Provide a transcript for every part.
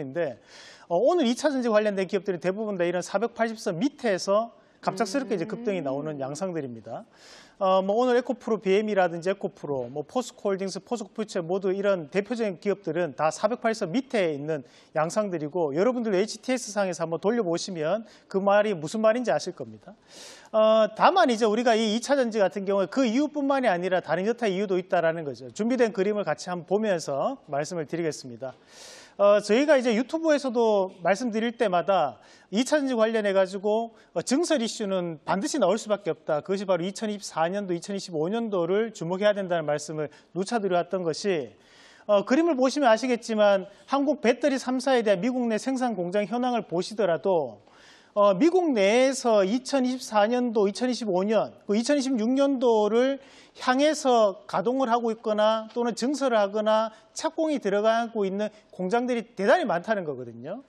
인데 어, 오늘 2차 전지 관련된 기업들이 대부분 다 이런 480선 밑에서 갑작스럽게 이제 급등이 음. 나오는 양상들입니다. 어, 뭐 오늘 에코프로, BM이라든지 에코프로, 뭐 포스코홀딩스, 포스코퓨처 모두 이런 대표적인 기업들은 다 480선 밑에 있는 양상들이고 여러분들 HTS 상에서 한번 돌려보시면 그 말이 무슨 말인지 아실 겁니다. 어, 다만 이제 우리가 이 2차 전지 같은 경우에 그 이유뿐만이 아니라 다른 여타 이유도 있다라는 거죠. 준비된 그림을 같이 한번 보면서 말씀을 드리겠습니다. 어, 저희가 이제 유튜브에서도 말씀드릴 때마다 2차전지 관련해 가지고 어, 증설 이슈는 반드시 나올 수밖에 없다. 그것이 바로 2024년도, 2025년도를 주목해야 된다는 말씀을 누차 드려왔던 것이 어, 그림을 보시면 아시겠지만 한국 배터리 3사에 대한 미국 내 생산 공장 현황을 보시더라도 어, 미국 내에서 2024년도, 2025년, 2026년도를 향해서 가동을 하고 있거나 또는 증설을 하거나 착공이 들어가고 있는 공장들이 대단히 많다는 거거든요.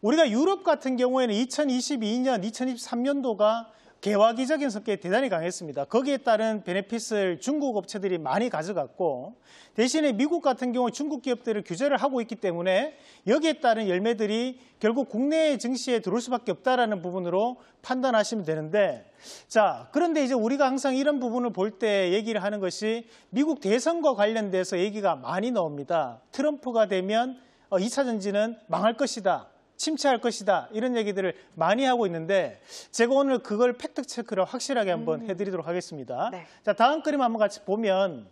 우리가 유럽 같은 경우에는 2022년, 2023년도가 개화기적인 성격이 대단히 강했습니다. 거기에 따른 베네핏을 중국 업체들이 많이 가져갔고 대신에 미국 같은 경우 중국 기업들을 규제를 하고 있기 때문에 여기에 따른 열매들이 결국 국내의 증시에 들어올 수밖에 없다라는 부분으로 판단하시면 되는데 자 그런데 이제 우리가 항상 이런 부분을 볼 때 얘기를 하는 것이 미국 대선과 관련돼서 얘기가 많이 나옵니다. 트럼프가 되면 2차 어, 전지는 망할 것이다. 침체할 것이다 이런 얘기들을 많이 하고 있는데 제가 오늘 그걸 팩트 체크를 확실하게 한번 음. 해드리도록 하겠습니다. 네. 자 다음 그림 한번 같이 보면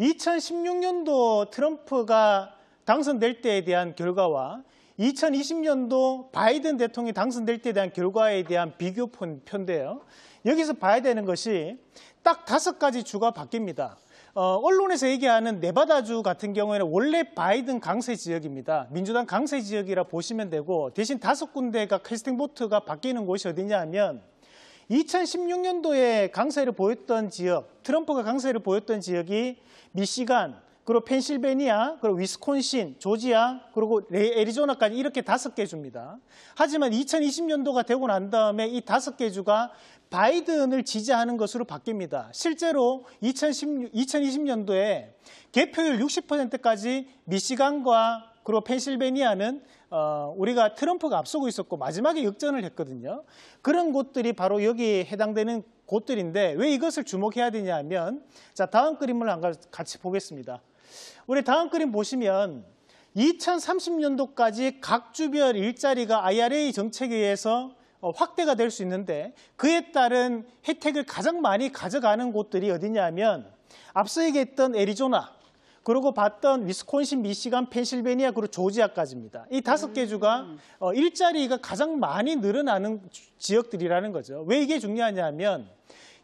2016년도 트럼프가 당선될 때에 대한 결과와 2020년도 바이든 대통령이 당선될 때에 대한 결과에 대한 비교 편대예요. 여기서 봐야 되는 것이 딱 다섯 가지 주가 바뀝니다. 어, 언론에서 얘기하는 네바다주 같은 경우에는 원래 바이든 강세 지역입니다. 민주당 강세 지역이라 보시면 되고 대신 다섯 군데가 캐스팅 보트가 바뀌는 곳이 어디냐 하면 2016년도에 강세를 보였던 지역, 트럼프가 강세를 보였던 지역이 미시간, 그리고 펜실베니아, 그리고 위스콘신, 조지아, 그리고 애리조나까지 이렇게 다섯 개줍니다 하지만 2020년도가 되고 난 다음에 이 다섯 개 주가 바이든을 지지하는 것으로 바뀝니다. 실제로 2016, 2020년도에 개표율 60%까지 미시간과 그리고 펜실베니아는 어, 우리가 트럼프가 앞서고 있었고 마지막에 역전을 했거든요. 그런 곳들이 바로 여기에 해당되는 곳들인데 왜 이것을 주목해야 되냐 하면 자 다음 그림을 같이 보겠습니다. 우리 다음 그림 보시면 2030년도까지 각 주별 일자리가 IRA 정책에 의해서 어, 확대가 될 수 있는데 그에 따른 혜택을 가장 많이 가져가는 곳들이 어디냐면 앞서 얘기했던 애리조나 그리고 봤던 위스콘신, 미시간, 펜실베니아, 그리고 조지아까지입니다. 이 다섯 음. 개 주가 어, 일자리가 가장 많이 늘어나는 지역들이라는 거죠. 왜 이게 중요하냐 면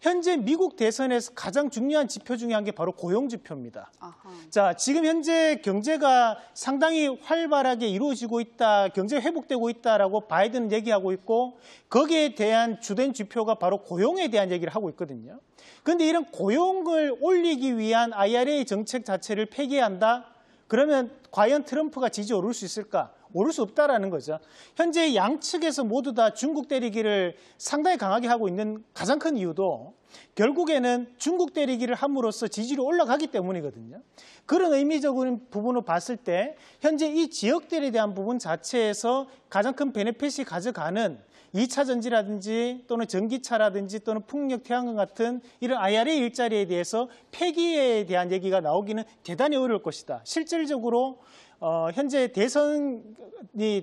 현재 미국 대선에서 가장 중요한 지표 중에 한 게 바로 고용 지표입니다. 아하. 자, 지금 현재 경제가 상당히 활발하게 이루어지고 있다, 경제 회복되고 있다라고 바이든 은 얘기하고 있고 거기에 대한 주된 지표가 바로 고용에 대한 얘기를 하고 있거든요. 그런데 이런 고용을 올리기 위한 IRA 정책 자체를 폐기한다? 그러면 과연 트럼프가 지지 오를 수 있을까? 모를 수 없다라는 거죠. 현재 양측에서 모두 다 중국 때리기를 상당히 강하게 하고 있는 가장 큰 이유도 결국에는 중국 때리기를 함으로써 지지율이 올라가기 때문이거든요. 그런 의미적인 부분을 봤을 때 현재 이 지역들에 대한 부분 자체에서 가장 큰 베네핏이 가져가는 2차 전지라든지 또는 전기차라든지 또는 풍력 태양광 같은 이런 IRA 일자리에 대해서 폐기에 대한 얘기가 나오기는 대단히 어려울 것이다. 실질적으로 어, 현재 대선이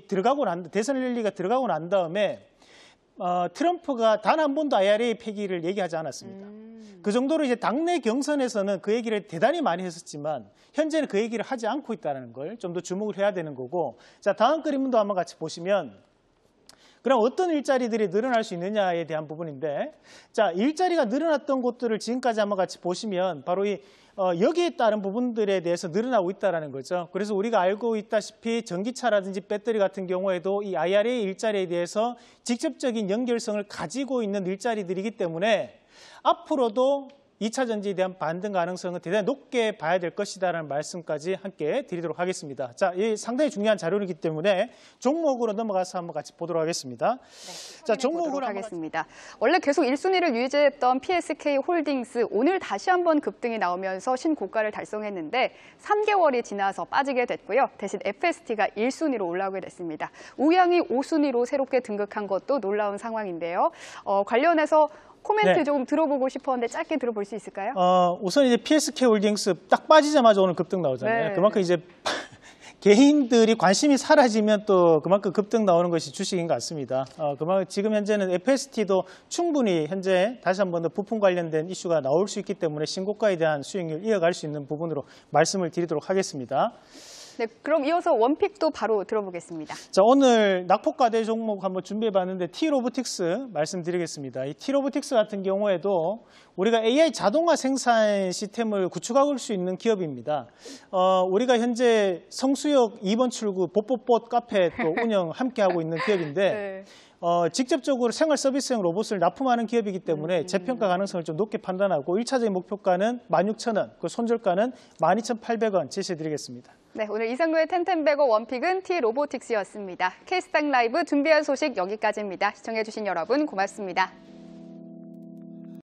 들어가고 난 대선 랠리가 들어가고 난 다음에 어, 트럼프가 단 한 번도 IRA 폐기를 얘기하지 않았습니다. 음. 그 정도로 이제 당내 경선에서는 그 얘기를 대단히 많이 했었지만 현재는 그 얘기를 하지 않고 있다는 걸 좀 더 주목을 해야 되는 거고 자 다음 그림도 한번 같이 보시면 그럼 어떤 일자리들이 늘어날 수 있느냐에 대한 부분인데 자 일자리가 늘어났던 곳들을 지금까지 한번 같이 보시면 바로 이 어, 여기에 따른 부분들에 대해서 늘어나고 있다는 거죠. 그래서 우리가 알고 있다시피 전기차라든지 배터리 같은 경우에도 이 IRA 일자리에 대해서 직접적인 연결성을 가지고 있는 일자리들이기 때문에 앞으로도 2차 전지에 대한 반등 가능성은 대단히 높게 봐야 될 것이다라는 말씀까지 함께 드리도록 하겠습니다. 자, 이 상당히 중요한 자료이기 때문에 종목으로 넘어가서 한번 같이 보도록 하겠습니다. 네, 자, 종목으로 하겠습니다. 원래 계속 1순위를 유지했던 PSK 홀딩스 오늘 다시 한번 급등이 나오면서 신고가를 달성했는데 3개월이 지나서 빠지게 됐고요. 대신 FST가 1순위로 올라오게 됐습니다. 우양이 5순위로 새롭게 등극한 것도 놀라운 상황인데요. 어, 관련해서 코멘트 네. 조금 들어보고 싶었는데 짧게 들어볼 수 있을까요? 어, 우선 이제 PSK 홀딩스 딱 빠지자마자 오늘 급등 나오잖아요. 네. 그만큼 이제 개인들이 관심이 사라지면 또 그만큼 급등 나오는 것이 주식인 것 같습니다. 어, 그만큼 지금 현재는 FST도 충분히 현재 다시 한번 더 부품 관련된 이슈가 나올 수 있기 때문에 신고가에 대한 수익률 이어갈 수 있는 부분으로 말씀을 드리도록 하겠습니다. 네, 그럼 이어서 원픽도 바로 들어보겠습니다. 자, 오늘 낙폭과대 종목 한번 준비해봤는데 T로보틱스 말씀드리겠습니다. 이 T로보틱스 같은 경우에도 우리가 AI 자동화 생산 시스템을 구축하고올 수 있는 기업입니다. 어, 우리가 현재 성수역 2번 출구 보뽀뽀 카페 또 운영 함께하고 있는 기업인데 네. 어, 직접적으로 생활 서비스형 로봇을 납품하는 기업이기 때문에 음, 음. 재평가 가능성을 좀 높게 판단하고 1차적인 목표가는 16,000원, 그 손절가는 12,800원 제시해드리겠습니다. 네, 오늘 이상구의 텐텐베고 원픽은 T로보틱스였습니다. 케이스당 라이브 준비한 소식 여기까지입니다. 시청해주신 여러분 고맙습니다.